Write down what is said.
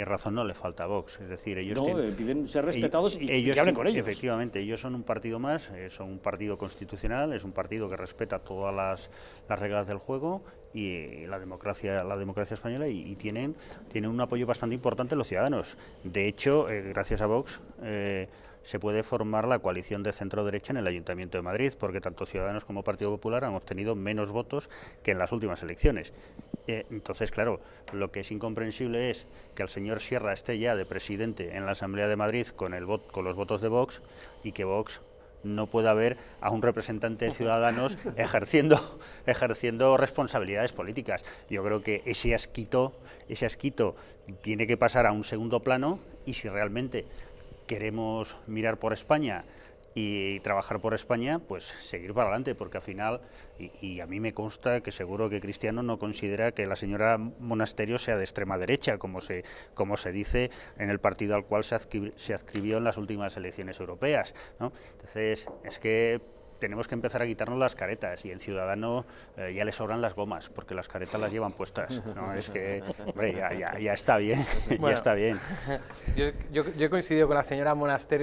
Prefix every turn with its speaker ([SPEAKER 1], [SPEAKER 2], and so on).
[SPEAKER 1] razón no le falta a Vox, es decir, ellos... No, piden ser respetados y, ellos que con ellos. Efectivamente, ellos son un partido más, eh, son un partido constitucional, es un partido que respeta todas las, las reglas del juego y eh, la democracia la democracia española y, tienen, tienen un apoyo bastante importante los ciudadanos. De hecho, eh, gracias a Vox... Eh, se puede formar la coalición de centro-derecha en el Ayuntamiento de Madrid, porque tanto Ciudadanos como Partido Popular han obtenido menos votos que en las últimas elecciones. Eh, entonces, claro, lo que es incomprensible es que el señor Sierra esté ya de presidente en la Asamblea de Madrid con, el con los votos de Vox y que Vox no pueda haber a un representante de Ciudadanos ejerciendo, ejerciendo responsabilidades políticas. Yo creo que ese asquito, ese asquito tiene que pasar a un segundo plano y si realmente queremos mirar por España y trabajar por España, pues seguir para adelante, porque al final, y, a mí me consta que seguro que Cristiano no considera que la señora Monasterio sea de extrema derecha, como se, como se dice en el partido al cual se, adscribió en las últimas elecciones europeas. Entonces, es que tenemos que empezar a quitarnos las caretas y en Ciudadano eh, ya le sobran las gomas porque las caretas las llevan puestas. ¿no? Es que, hombre, ya, ya, está bien, ya está bien. Yo, yo, yo coincido con la señora Monasterio